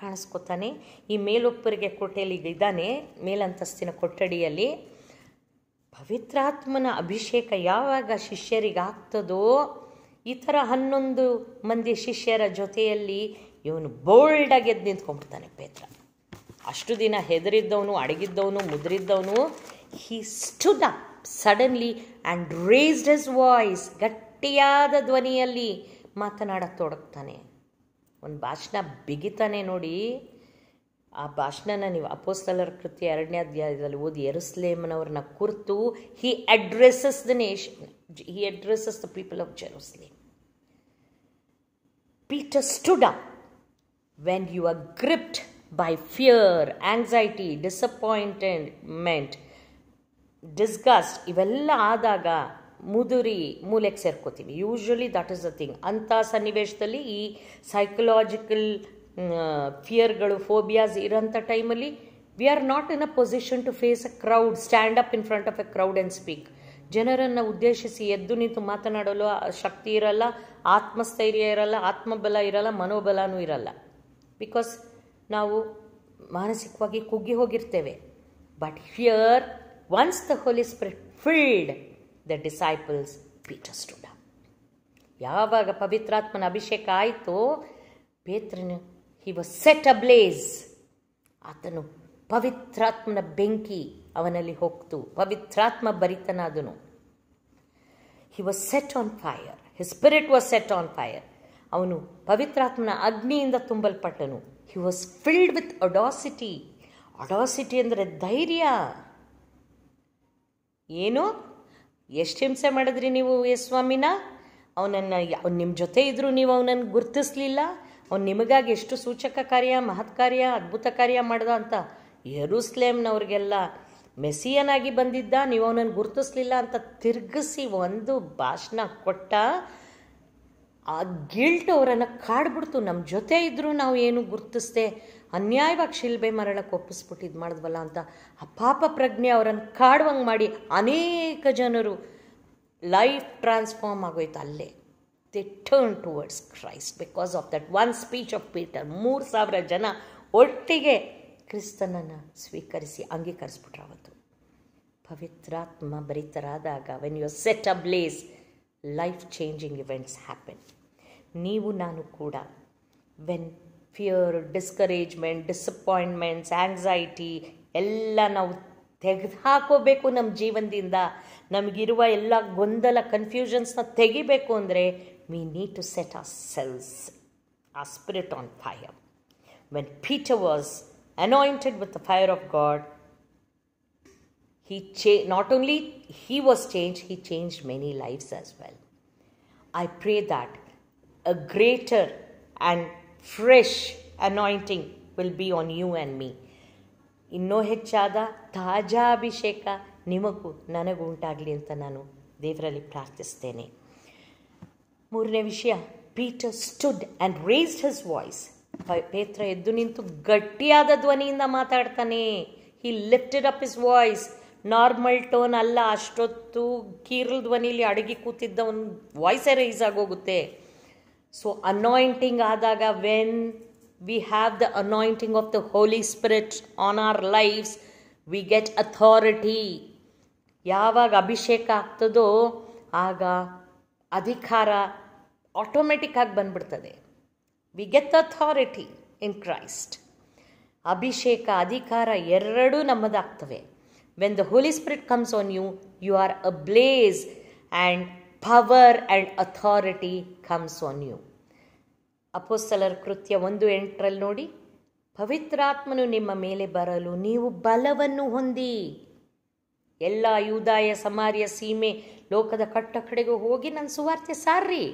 ಕಾಣಿಸ್ಕೊತಾನೆ ಈ ಮೇಲೊಪ್ಪರಿಗೆ ಕೋಟೆಯಲ್ಲಿ ಇದ್ದಾನೆ ಮೇಲಂತಸ್ತಿನ ಕೊಠಡಿಯಲ್ಲಿ ಪವಿತ್ರಾತ್ಮನ ಅಭಿಷೇಕ ಯಾವಾಗ ಶಿಷ್ಯರಿಗಾಗ್ತದೋ ಈ ಥರ ಹನ್ನೊಂದು ಮಂದಿ ಶಿಷ್ಯರ ಜೊತೆಯಲ್ಲಿ ಇವನು ಬೋಲ್ಡಾಗಿ ಎದ್ದು ನಿಂತ್ಕೊಂಡ್ಬಿಡ್ತಾನೆ ಪೇತ್ರ ಅಷ್ಟು ದಿನ ಹೆದರಿದ್ದವನು ಅಡಗಿದ್ದವನು ಮುದ್ರಿದ್ದವನು he stood suddenly and raised his voice ಗಟ್ಟಿಯಾದ ಧ್ವನಿಯಲ್ಲಿ ಮಾತನಾಡಕ್ಕೆ ತೊಡಗ್ತಾನೆ ಒಂದು ಭಾಷಣ ಬಿಗಿತಾನೆ ನೋಡಿ ಆ ಭಾಷಣನ ನೀವು ಅಪೋಸ್ತಲರ ಕೃತ್ಯ ಎರಡನೇ ಅಧ್ಯಾಯದಲ್ಲಿ ಓದಿ ಎರುಸ್ಲೇಮ್ನವ್ರನ್ನ ಕುರ್ತು he addresses the nation he addresses the people of Jerusalem Peter stood when you are gripped by fear, anxiety, disappointment, disgust ಇವೆಲ್ಲ ಆದಾಗ ಮುದುರಿ ಮೂಲೆಗೆ ಸೇರ್ಕೋತೀವಿ usually that is the thing ಅಂಥ ಸನ್ನಿವೇಶದಲ್ಲಿ ಈ ಸೈಕಲಾಜಿಕಲ್ ಫಿಯರ್ಗಳು ಫೋಬಿಯಾಸ್ ಇರೋಂಥ ಟೈಮಲ್ಲಿ we are not in a position to face a crowd stand up in front of a crowd and speak ಜನರನ್ನು ಉದ್ದೇಶಿಸಿ ಎದ್ದು ನಿಂತು ಮಾತನಾಡಲು ಶಕ್ತಿ ಇರಲ್ಲ ಆತ್ಮಸ್ಥೈರ್ಯ ಇರಲ್ಲ ಆತ್ಮಬಲ ಇರಲ್ಲ ಮನೋಬಲನೂ ಇರಲ್ಲ ಬಿಕಾಸ್ ನಾವು ಮಾನಸಿಕವಾಗಿ ಕುಗ್ಗಿ ಹೋಗಿರ್ತೇವೆ but here once the Holi Spirit filled the disciples Peter stood ಯಾವಾಗ ಪವಿತ್ರಾತ್ಮನ ಅಭಿಷೇಕ ಆಯಿತು ಪೇತ್ರನ he was set ablaze ಆತನು ಪವಿತ್ರಾತ್ಮನ ಬೆಂಕಿ ಅವನಲ್ಲಿ ಹೋಗ್ತು ಪವಿತ್ರಾತ್ಮ ಬರಿತನ ಅದನು he was set on fire his spirit was set on fire ಅವನು ಪವಿತ್ರಾತ್ಮನ ಅಗ್ನಿಯಿಂದ ತುಂಬಲ್ಪಟ್ಟನು he was filled with audacity audacity ಅಂದರೆ ಧೈರ್ಯ ಏನು ಎಷ್ಟು ಹಿಂಸೆ ಮಾಡಿದ್ರಿ ನೀವು ಯಸ್ವಾಮಿನ ಅವನನ್ನು ಅವ್ನು ನಿಮ್ಮ ಜೊತೆ ಇದ್ದರೂ ನೀವು ಅವನನ್ನು ಗುರುತಿಸಲಿಲ್ಲ ಅವ್ನು ನಿಮಗಾಗಿ ಎಷ್ಟು ಸೂಚಕ ಕಾರ್ಯ ಮಹತ್ ಕಾರ್ಯ ಅದ್ಭುತ ಕಾರ್ಯ ಮಾಡ್ದ ಅಂತ ಯರೂಸ್ಲೇಮ್ನವ್ರಿಗೆಲ್ಲ ಮೆಸಿಯನಾಗಿ ಬಂದಿದ್ದ ನೀವು ಅವನನ್ನು ಗುರುತಿಸ್ಲಿಲ್ಲ ಅಂತ ತಿರುಗಿಸಿ ಒಂದು ಭಾಷಣ ಕೊಟ್ಟ ಆ ಗಿಲ್ಟ್ ಅವರನ್ನು ಕಾಡ್ಬಿಡ್ತು ನಮ್ಮ ಜೊತೆ ಇದ್ದರೂ ನಾವು ಏನು ಗುರ್ತಿಸ್ದೆ ಅನ್ಯಾಯವಾಗಿ ಶಿಲ್ಬೆ ಮರಳಕ್ಕೆ ಒಪ್ಪಿಸ್ಬಿಟ್ಟು ಇದು ಮಾಡಿದ್ವಲ್ಲ ಅಂತ ಆ ಪಾಪ ಪ್ರಜ್ಞೆ ಅವರನ್ನು ಕಾಡುವಂಗೆ ಮಾಡಿ ಅನೇಕ ಜನರು ಲೈಫ್ ಟ್ರಾನ್ಸ್ಫಾರ್ಮ್ ಆಗೋಯ್ತು ಅಲ್ಲೇ the turn towards Christ because of that one speech of Peter ಮೂರು ಸಾವಿರ ಜನ ಒಟ್ಟಿಗೆ ಕ್ರಿಸ್ತನನ್ನು ಸ್ವೀಕರಿಸಿ ಅಂಗೀಕರಿಸ್ಬಿಟ್ರು ಅವತ್ತು ಪವಿತ್ರಾತ್ಮ ಭರಿತರಾದಾಗ when you set ablaze life changing events happen ನೀವು ನಾನು ಕೂಡ when fear discouragement disappointments anxiety ಎಲ್ಲ ನಾವು ತೆಗೆದು ಹಾಕೋಬೇಕು ನಮ್ಮ ಜೀವನದಿಂದ ನಮಗಿರುವ ಎಲ್ಲ ಗೊಂದಲ ಕನ್ಫ್ಯೂಷನ್ಸ್ನ ತೆಗಿಬೇಕು ಅಂದರೆ we need to set ourselves our spirit on fire when Peter was anointed with the fire of God he cha- not only he was changed he changed many lives as well i pray that a greater and fresh anointing will be on you and me. ಇನ್ನೂ ಹೆಚ್ಚಾದ ತಾಜಾ ಅಭಿಷೇಕ ನಿಮಗೂ ನನಗೂ ಉಂಟಾಗಲಿ ಅಂತ ನಾನು ದೇವರಲ್ಲಿ ಪ್ರಾರ್ಥಿಸ್ತೇನೆ ಮೂರನೇ ವಿಷಯ Peter stood and raised his voice ಪೇತ್ರ ಎದ್ದು ನಿಂತು ಗಟ್ಟಿಯಾದ ಧ್ವನಿಯಿಂದ ಮಾತಾಡ್ತಾನೆ he lifted up his voice normal tone ಅಲ್ಲ ಅಷ್ಟೊತ್ತು ಕೀರಲ್ ಧ್ವನಿಲಿ ಅಡಗಿ ಕೂತಿದ್ದ ಒಂದು ವಾಯ್ಸೇ ರೈಸ್ ಆಗೋಗುತ್ತೆ ಸೊ ಅನೋಯಿಂಟಿಂಗ್ ಆದಾಗ when we have the anointing of the Holi Spirit on our lives we get authority ಯಾವಾಗ ಅಭಿಷೇಕ ಆಗ್ತದೋ ಆಗ ಅಧಿಕಾರ ಆಟೋಮೆಟಿಕ್ ಆಗಿ ಬಂದ್ಬಿಡ್ತದೆ we get authority in Christ ಅಭಿಷೇಕ ಅಧಿಕಾರ ಎರಡೂ ನಮ್ಮದಾಗ್ತವೆ when the Holi spirit comes on you you are ablaze and power and authority comes on you ಅಪೊಸ್ಸಲರ್ ಕೃತ್ಯ ಒಂದು ಎಂಟರಲ್ಲಿ ನೋಡಿ ಪವಿತ್ರಾತ್ಮನು ನಿಮ್ಮ ಮೇಲೆ ಬರಲು ನೀವು ಬಲವನ್ನು ಹೊಂದಿ ಎಲ್ಲ ಯೂದಾಯ ಸಮಾರ್ಯ ಸೀಮೆ ಲೋಕದ ಕಟ್ಟ ಕಡೆಗೂ ಹೋಗಿ ನನ್ನ ಸುವಾರ್ತೆ ಸಾರ್ರಿ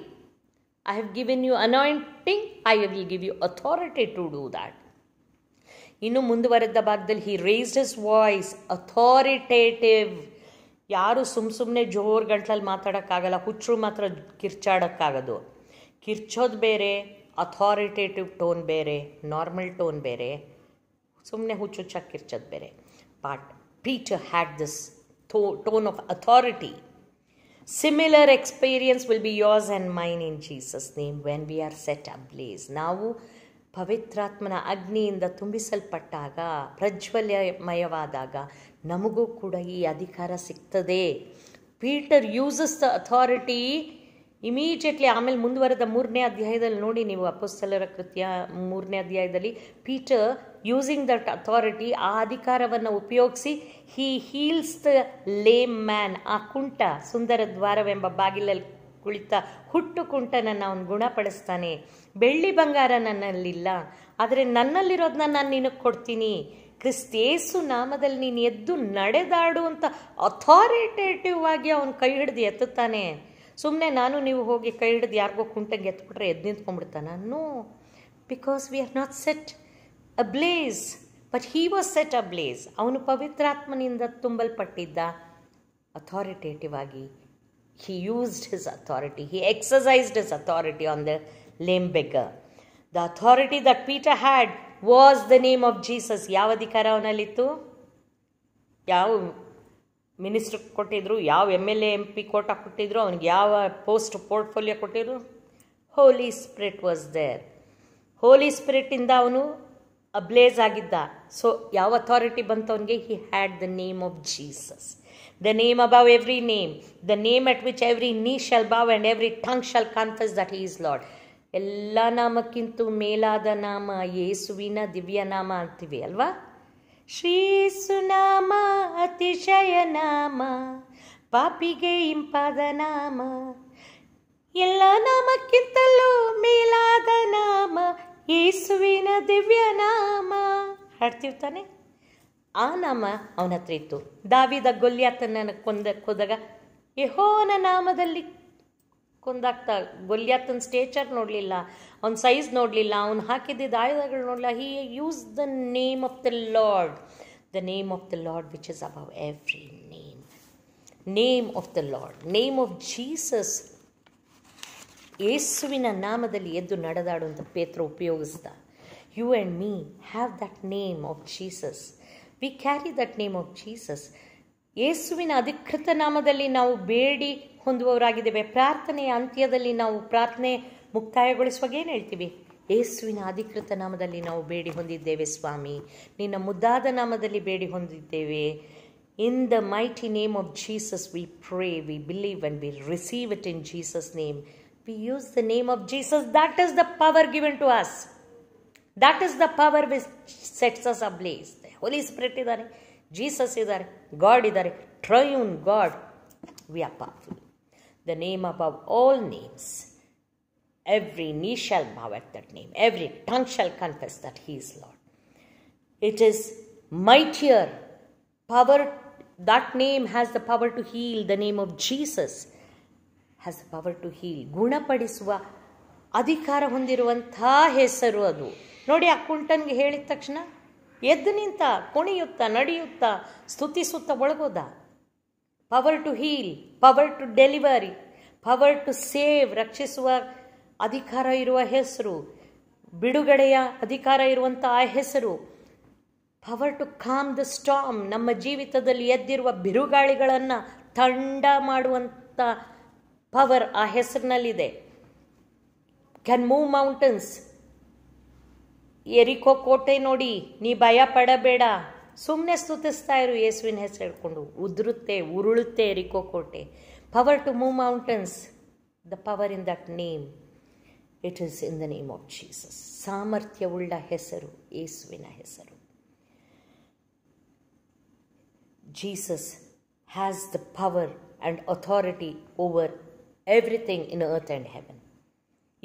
I have given you anointing I will give you authority to do that ಇನ್ನು ಮುಂದುವರೆದ ಭಾಗದಲ್ಲಿ he raised his voice authoritative ಯಾರು ಸುಮ್ಮ ಸುಮ್ಮನೆ ಜೋರು ಗಂಟ್ಲಲ್ಲಿ ಮಾತಾಡೋಕ್ಕಾಗಲ್ಲ ಹುಚ್ಚರು ಮಾತ್ರ ಕಿರ್ಚಾಡೋಕ್ಕಾಗೋದು ಕಿರ್ಚೋದು ಬೇರೆ ಅಥಾರಿಟೇಟಿವ್ ಟೋನ್ ಬೇರೆ ನಾರ್ಮಲ್ ಟೋನ್ ಬೇರೆ ಸುಮ್ಮನೆ ಹುಚ್ಚುಚ್ಚಾಗಿ ಕಿರ್ಚೋದು ಬೇರೆ but Peter had this though tone of authority similar experience will be yours and mine in Jesus name when we are set ablaze ನಾವು ಪವಿತ್ರಾತ್ಮನ ಅಗ್ನಿಯಿಂದ ತುಂಬಿಸಲ್ಪಟ್ಟಾಗ ಪ್ರಜ್ವಲ್ಯಮಯವಾದಾಗ ನಮಗೂ ಕೂಡ ಈ ಅಧಿಕಾರ ಸಿಗ್ತದೆ Peter uses the authority immediately ಆಮೇಲೆ ಮುಂದುವರೆದ ಮೂರನೇ ಅಧ್ಯಾಯದಲ್ಲಿ ನೋಡಿ ನೀವು ಅಪ್ಪಸ್ಥಲರ ಕೃತ್ಯ ಮೂರನೇ ಅಧ್ಯಾಯದಲ್ಲಿ ಪೀಟರ್ ಯೂಸಿಂಗ್ ದಟ್ ಅಥಾರಿಟಿ ಆ ಅಧಿಕಾರವನ್ನು ಉಪಯೋಗಿಸಿ he heals the lame man ಆ ಕುಂಟ ಸುಂದರ ದ್ವಾರವೆಂಬ ಬಾಗಿಲಲ್ಲಿ ಕುಳಿತ ಹುಟ್ಟು ಕುಂಟನನ್ನು ಅವನು ಗುಣಪಡಿಸ್ತಾನೆ ಬೆಳ್ಳಿ ಬಂಗಾರ ನನ್ನಲ್ಲಿಲ್ಲ ಆದರೆ ನನ್ನಲ್ಲಿರೋದನ್ನ ನಾನು ನಿನಗೆ ಕೊಡ್ತೀನಿ ಕ್ರಿಸ್ತೇಸು ನಾಮದಲ್ಲಿ ನೀನು ಎದ್ದು ನಡೆದಾಡುವಂಥ ಅಥಾರಿಟೇಟಿವ್ ಆಗಿ ಅವನು ಕೈ ಹಿಡಿದು ಎತ್ತುತ್ತಾನೆ ಸುಮ್ಮನೆ ನಾನು ನೀವು ಹೋಗಿ ಕೈ ಹಿಡಿದು ಯಾರಿಗೋ ಕುಂಟಂಗೆ ಎತ್ಬಿಟ್ರೆ ಎದ್ದು ನಿಂತ್ಕೊಂಡ್ಬಿಡ್ತಾನ no because we are not set ablaze but he was set ablaze ಅವನು ಪವಿತ್ರಾತ್ಮನಿಂದ ತುಂಬಲ್ಪಟ್ಟಿದ್ದ ಅಥಾರಿಟೇಟಿವ್ ಆಗಿ he used his authority he exercised his authority on the lame beg the authority that Peter had was the name of Jesus ಯಾವ ಅಧಿಕಾರ ಅವನಲ್ಲಿತ್ತು ಯಾವ minister ಕೊಟ್ಟಿದ್ರು ಯಾವ M L A M P quota ಕೊಟ್ಟಿದ್ರು ಅವನಿಗೆ ಯಾವ ಪೋಸ್ಟ್ ಪೋರ್ಟ್ಫೋಲಿಯೋ ಕೊಟ್ಟಿದ್ರು ಹೋಲಿ ಸ್ಪಿರಿಟ್ ವಾಸ್ ದೇರ್ ಹೋಲಿ ಸ್ಪಿರಿಟಿಂದ ಅವನು ಅಬ್ಲೇಸ್ ಆಗಿದ್ದ ಸೊ ಯಾವ ಅಥಾರಿಟಿ ಬಂತು ಅವನಿಗೆ he had the name of Jesus the name above every name the name at which every knee shall bow and every tongue shall confess that is Lord ಎಲ್ಲ ನಾಮಕ್ಕಿಂತ ಮೇಲಾದ ನಾಮ ಯೇಸುವಿನ ದಿವ್ಯ ನಾಮ ಅಂತೀವಿ ಅಲ್ವಾ ಶ್ರೀ ಸುನಾಮ ಅತಿಶಯ ನಾಮ ಪಾಪಿಗೆ ಇಂಪಾದ ನಾಮ ಎಲ್ಲ ನಾಮಕ್ಕಿಂತಲೂ ಮೇಲಾದ ನಾಮ ಯೇಸುವಿನ ದಿವ್ಯ ನಾಮ ಹಾಡ್ತೀವಿ ತಾನೆ ಆ ನಾಮ ಅವನ ಹತ್ರ ಇತ್ತು ದಾವಿದ ಗೊಲ್ಯಾತನ ಕೊಂದ ಕೊದಾಗ ಯಹೋನ ನಾಮದಲ್ಲಿ ಕುಂದಾಗ್ತಾ ಗೊಲ್ಯಾತನ ಸ್ಟೇಚರ್ ನೋಡಲಿಲ್ಲ ಅವ್ನ ಸೈಜ್ ನೋಡಲಿಲ್ಲ ಅವ್ನು ಹಾಕಿದ್ದ ಆಯುಧಗಳು ನೋಡಲಿಲ್ಲ he use the name of the Lord the name of the Lord which is above every name name of the Lord name of Jesus ಯೇಸುವಿನ ನಾಮದಲ್ಲಿ ಎದ್ದು ನಡೆದಾಡುವಂಥ ಪೇತ್ರ ಉಪಯೋಗಿಸ್ದ you and me have that name of Jesus we carry that name of Jesus ಯೇಸುವಿನ ಅಧಿಕೃತ ನಾಮದಲ್ಲಿ ನಾವು ಬೇಡಿ ಹೊಂದುವವರಾಗಿದ್ದೇವೆ ಪ್ರಾರ್ಥನೆಯ ಅಂತ್ಯದಲ್ಲಿ ನಾವು ಪ್ರಾರ್ಥನೆ ಮುಕ್ತಾಯಗೊಳಿಸುವಾಗ ಏನು ಹೇಳ್ತೀವಿ ಯೇಸುವಿನ ಅಧಿಕೃತ ನಾಮದಲ್ಲಿ ನಾವು ಬೇಡಿ ಹೊಂದಿದ್ದೇವೆ ಸ್ವಾಮಿ ನಿನ್ನ ಮುದ್ದಾದ ನಾಮದಲ್ಲಿ ಬೇಡಿ ಹೊಂದಿದ್ದೇವೆ in the mighty name of Jesus we pray we believe and we receive it in Jesus name we use the name of Jesus that is the power given to us that is the power we sets us a Holy Spirit ಇದ್ದಾರೆ Jesus ಇದ್ದಾರೆ God ಇದ್ದಾರೆ triune God we are powerful the name above all names. Every knee shall bow at that name, every tongue shall confess that He is Lord. It is mightier power. That name has the power to heal. The name of Jesus has the power to heal. ಗುಣಪಡಿಸುವ ಅಧಿಕಾರ ಹೊಂದಿರುವಂಥ ಹೆಸರು ಅದು ನೋಡಿ ಆ ಕುಂಟನ್ಗೆ ಹೇಳಿದ ತಕ್ಷಣ ಎದ್ದು ನಿಂತ ಕುಣಿಯುತ್ತಾ Power to ಒಳಗೋದ power to heal power to delivery power to save ರಕ್ಷಿಸುವ ಅಧಿಕಾರ ಇರುವ ಹೆಸರು ಬಿಡುಗಡೆಯ ಅಧಿಕಾರ ಇರುವಂಥ ಆ ಹೆಸರು power to calm the storm ನಮ್ಮ ಜೀವಿತದಲ್ಲಿ ಎದ್ದಿರುವ ಬಿರುಗಾಳಿಗಳನ್ನು ತಂಡ ಮಾಡುವಂಥ ಪವರ್ ಆ ಹೆಸರಿನಲ್ಲಿದೆ ಕ್ಯಾನ್ ಮೂವ್ ಮೌಂಟನ್ಸ್ ಎರಿಕೋ ಕೋಟೆ ನೋಡಿ ನೀ ಭಯ ಪಡಬೇಡ ಸುಮ್ಮನೆ ಸ್ತುತಿಸ್ತಾ ಇರು ಯೇಸುವಿನ ಹೆಸರು ಹೇಳ್ಕೊಂಡು ಉದುರುತ್ತೆ ಉರುಳುತ್ತೆ ರಿಕೋ ಕೋಟೆ power to move mountains the power in that name it is in the name of Jesus ಸಾಮರ್ಥ್ಯವುಳ್ಳ ಹೆಸರು ಯೇಸುವಿನ ಹೆಸರು Jesus has the power and authority over everything in earth and heaven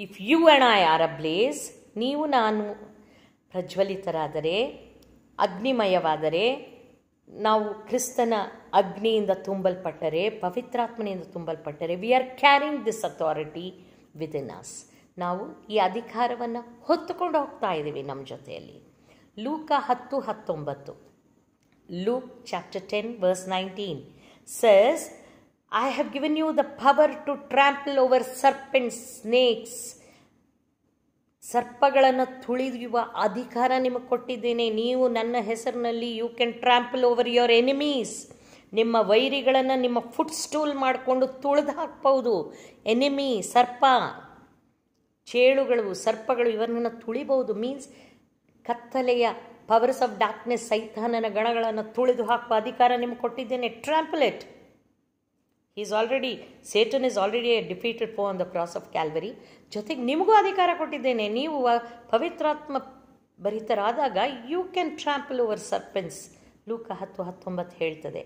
if you and I are ablaze ನೀವು ನಾನು ಪ್ರಜ್ವಲಿತರಾದರೆ ಅಗ್ನಿಮಯವಾದರೆ ನಾವು ಕ್ರಿಸ್ತನ ಅಗ್ನಿಯಿಂದ ತುಂಬಲ್ಪಟ್ಟರೆ ಪವಿತ್ರಾತ್ಮನಿಂದ ತುಂಬಲ್ಪಟ್ಟರೆ we are carrying this authority within us ನಾವು ಈ ಅಧಿಕಾರವನ್ನು ಹೊತ್ತುಕೊಂಡು ಹೋಗ್ತಾ ಇದ್ದೀವಿ ನಮ್ಮ ಜೊತೆಯಲ್ಲಿ ಲೂಕ ಹತ್ತು ಹತ್ತೊಂಬತ್ತು Luke chapter ten verse nineteen ಸರ್ಸ್ I have given you the power to trample over serpents snakes ಸರ್ಪಗಳನ್ನು ತುಳಿಯುವ ಅಧಿಕಾರ ನಿಮಗೆ ಕೊಟ್ಟಿದ್ದೇನೆ ನೀವು ನನ್ನ ಹೆಸರಿನಲ್ಲಿ you can trample over your enemies ನಿಮ್ಮ ವೈರಿಗಳನ್ನು ನಿಮ್ಮ ಫುಟ್ ಸ್ಟೂಲ್ ಮಾಡಿಕೊಂಡು ತುಳಿದು ಹಾಕ್ಬೋದು ಎನಿಮಿ ಸರ್ಪ ಚೇಳುಗಳು ಸರ್ಪಗಳು ಇವರನ್ನು ತುಳಿಬಹುದು ಮೀನ್ಸ್ ಕತ್ತಲೆಯ ಪವರ್ಸ್ ಆಫ್ ಡಾರ್ಕ್ನೆಸ್ ಸೈತಾನನ ಗಣಗಳನ್ನು ತುಳಿದು ಹಾಕುವ ಅಧಿಕಾರ ನಿಮಗೆ ಕೊಟ್ಟಿದ್ದೇನೆ trampled is already Satan is already defeated for on the cross of Calvary ಜೊತೆಗೆ ನಿಮಗೂ ಅಧಿಕಾರ ಕೊಟ್ಟಿದ್ದೇನೆ ನೀವು ಪವಿತ್ರಾತ್ಮ ಭರಿತರಾದಾಗ you can trample over serpents ಲೂಕ ಹತ್ತು ಹತ್ತೊಂಬತ್ತು ಹೇಳ್ತದೆ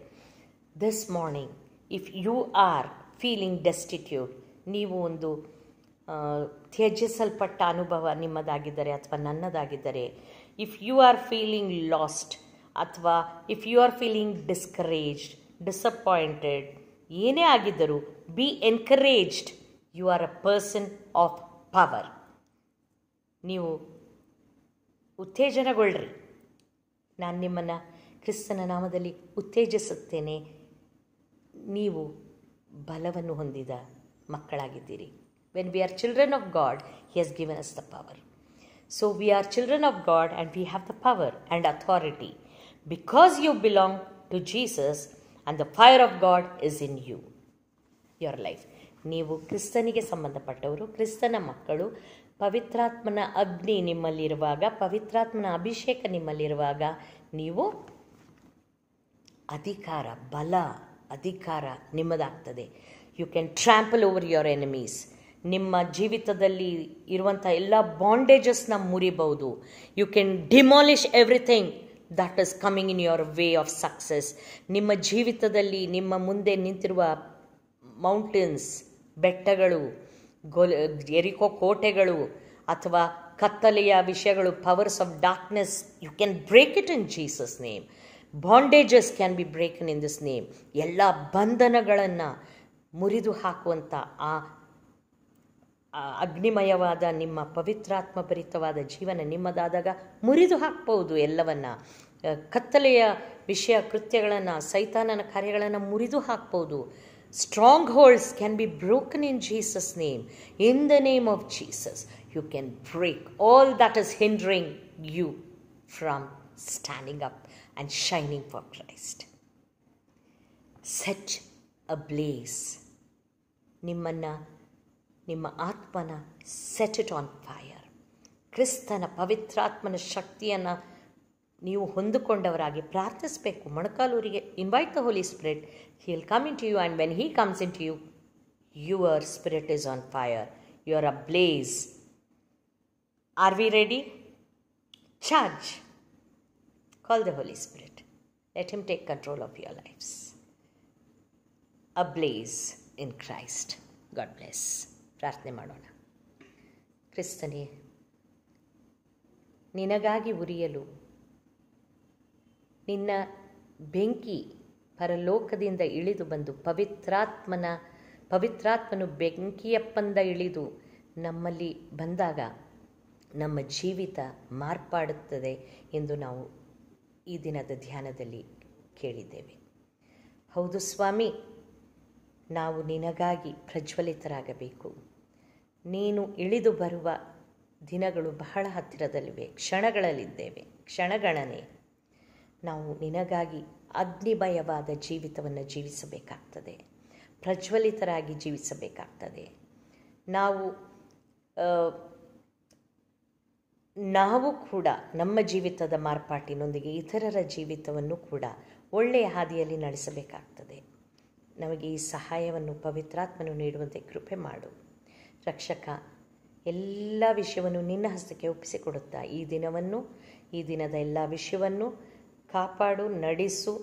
this morning if you are feeling destitute ನೀವು ಒಂದು ತ್ಯಜಿಸಲ್ಪಟ್ಟ ಅನುಭವ ನಿಮ್ಮದಾಗಿದ್ದರೆ ಅಥವಾ ನನ್ನದಾಗಿದ್ದರೆ if you are feeling lost ಅಥವಾ if you are feeling discouraged disappointed ಏನೇ ಆಗಿದ್ದರೂ be encouraged you are a person of power ನೀವು ಉತ್ತೇಜನಗೊಳ್ಳ್ರಿ ನಾನು ನಿಮ್ಮನ್ನು ಕ್ರಿಸ್ತನ ನಾಮದಲ್ಲಿ ಉತ್ತೇಜಿಸುತ್ತೇನೆ ನೀವು ಬಲವನ್ನು ಹೊಂದಿದ ಮಕ್ಕಳಾಗಿದ್ದೀರಿ when we are children of God he has given us the power so we are children of God and we have the power and authority because you belong to Jesus and the fire of God is in you your life ನೀವು ಕ್ರಿಸ್ತನಿಗೆ ಸಂಬಂಧಪಟ್ಟವರು ಕ್ರಿಸ್ತನ ಮಕ್ಕಳು ಪವಿತ್ರಾತ್ಮನ ಅಗ್ನಿ ನಿಮ್ಮಲ್ಲಿರುವಾಗ ಪವಿತ್ರಾತ್ಮನ ಅಭಿಷೇಕ ನಿಮ್ಮಲ್ಲಿರುವಾಗ ನೀವು ಅಧಿಕಾರ ಬಲ ಅಧಿಕಾರ ನಿಮ್ಮದಾಗ್ತದೆ you can trample over your enemies ನಿಮ್ಮ ಜೀವಿತದಲ್ಲಿ ಇರುವಂಥ ಎಲ್ಲ ಬಾಂಡೇಜಸ್ನ ಮುರಿಬಹುದು you can demolish everything that is coming in your way of success ನಿಮ್ಮ ಜೀವಿತದಲ್ಲಿ ನಿಮ್ಮ ಮುಂದೆ ನಿಂತಿರುವ ಮೌಂಟೇನ್ಸ್ ಬೆಟ್ಟಗಳು ಗೊಲ್ ಎರಿಕೋ ಕೋಟೆಗಳು ಅಥವಾ ಕತ್ತಲೆಯ ವಿಷಯಗಳು powers of darkness you can break it in Jesus name bondages can be broken in this name ಎಲ್ಲ ಬಂಧನಗಳನ್ನು ಮುರಿದು ಹಾಕುವಂಥ ಆ ಅಗ್ನಿಮಯವಾದ ನಿಮ್ಮ ಪವಿತ್ರಾತ್ಮಭರಿತವಾದ ಜೀವನ ನಿಮ್ಮದಾದಾಗ ಮುರಿದು ಹಾಕ್ಬೋದು ಎಲ್ಲವನ್ನ ಕತ್ತಲೆಯ ವಿಷಯ ಕೃತ್ಯಗಳನ್ನು ಸೈತಾನನ ಕಾರ್ಯಗಳನ್ನು ಮುರಿದು ಹಾಕ್ಬೋದು strongholds can be broken in Jesus name in the name of Jesus you can break all that is hindering you from standing up and shining for Christ such ablaze ನಿಮ್ಮನ್ನು ನಿಮ್ಮ ಆತ್ಮನ set it on fire ಕ್ರಿಸ್ತನ ಪವಿತ್ರಾತ್ಮನ ಶಕ್ತಿಯನ್ನು ನೀವು ಹೊಂದಿಕೊಂಡವರಾಗಿ ಪ್ರಾರ್ಥಿಸಬೇಕು ಮೊಣಕಾಲೂರಿಗೆ invite the Holi Spirit he will come into you and when he comes into you your spirit is on fire you are ablaze are we ready charge call the Holi Spirit let him take control of your lives ablaze in Christ God bless ಪ್ರಾರ್ಥನೆ ಮಾಡೋಣ ಕ್ರಿಸ್ತನೇ ನಿನಗಾಗಿ ಉರಿಯಲು ನಿನ್ನ ಬೆಂಕಿ ಪರಲೋಕದಿಂದ ಇಳಿದು ಬಂದು ಪವಿತ್ರಾತ್ಮನ ಪವಿತ್ರಾತ್ಮನು ಬೆಂಕಿಯಪ್ಪಂದ ಇಳಿದು ನಮ್ಮಲ್ಲಿ ಬಂದಾಗ ನಮ್ಮ ಜೀವಿತ ಮಾರ್ಪಾಡುತ್ತದೆ ಎಂದು ನಾವು ಈ ದಿನದ ಧ್ಯಾನದಲ್ಲಿ ಕೇಳಿದ್ದೇವೆ ಹೌದು ಸ್ವಾಮಿ ನಾವು ನಿನಗಾಗಿ ಪ್ರಜ್ವಲಿತರಾಗಬೇಕು ನೀನು ಇಳಿದು ಬರುವ ದಿನಗಳು ಬಹಳ ಹತ್ತಿರದಲ್ಲಿವೆ ಕ್ಷಣಗಳಲ್ಲಿದ್ದೇವೆ ಕ್ಷಣಗಣನೆ ನಾವು ನಿನಗಾಗಿ ಅಗ್ನಿಭಯವಾದ ಜೀವಿತವನ್ನು ಜೀವಿಸಬೇಕಾಗ್ತದೆ ಪ್ರಜ್ವಲಿತರಾಗಿ ಜೀವಿಸಬೇಕಾಗ್ತದೆ ನಾವು ನಾವು ಕೂಡ ನಮ್ಮ ಜೀವಿತದ ಮಾರ್ಪಾಟಿನೊಂದಿಗೆ ಇತರರ ಜೀವಿತವನ್ನು ಕೂಡ ಒಳ್ಳೆಯ ಹಾದಿಯಲ್ಲಿ ನಡೆಸಬೇಕಾಗ್ತದೆ ನಮಗೆ ಈ ಸಹಾಯವನ್ನು ಪವಿತ್ರಾತ್ಮನು ನೀಡುವಂತೆ ಕೃಪೆ ಮಾಡು ರಕ್ಷಕ ಎಲ್ಲ ವಿಷಯವನ್ನು ನಿನ್ನ ಹಸ್ತಕ್ಕೆ ಒಪ್ಪಿಸಿಕೊಡುತ್ತಾ ಈ ದಿನವನ್ನು ಈ ದಿನದ ಎಲ್ಲ ವಿಷಯವನ್ನು ಕಾಪಾಡು ನಡೆಸು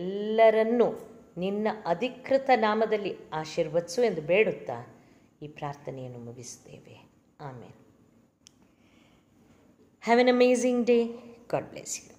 ಎಲ್ಲರನ್ನೂ ನಿನ್ನ ಅಧಿಕೃತ ನಾಮದಲ್ಲಿ ಆಶೀರ್ವದಿಸು ಎಂದು ಬೇಡುತ್ತಾ ಈ ಪ್ರಾರ್ಥನೆಯನ್ನು ಮುಗಿಸುತ್ತೇವೆ ಆಮೇಲೆ have an amazing day God bless you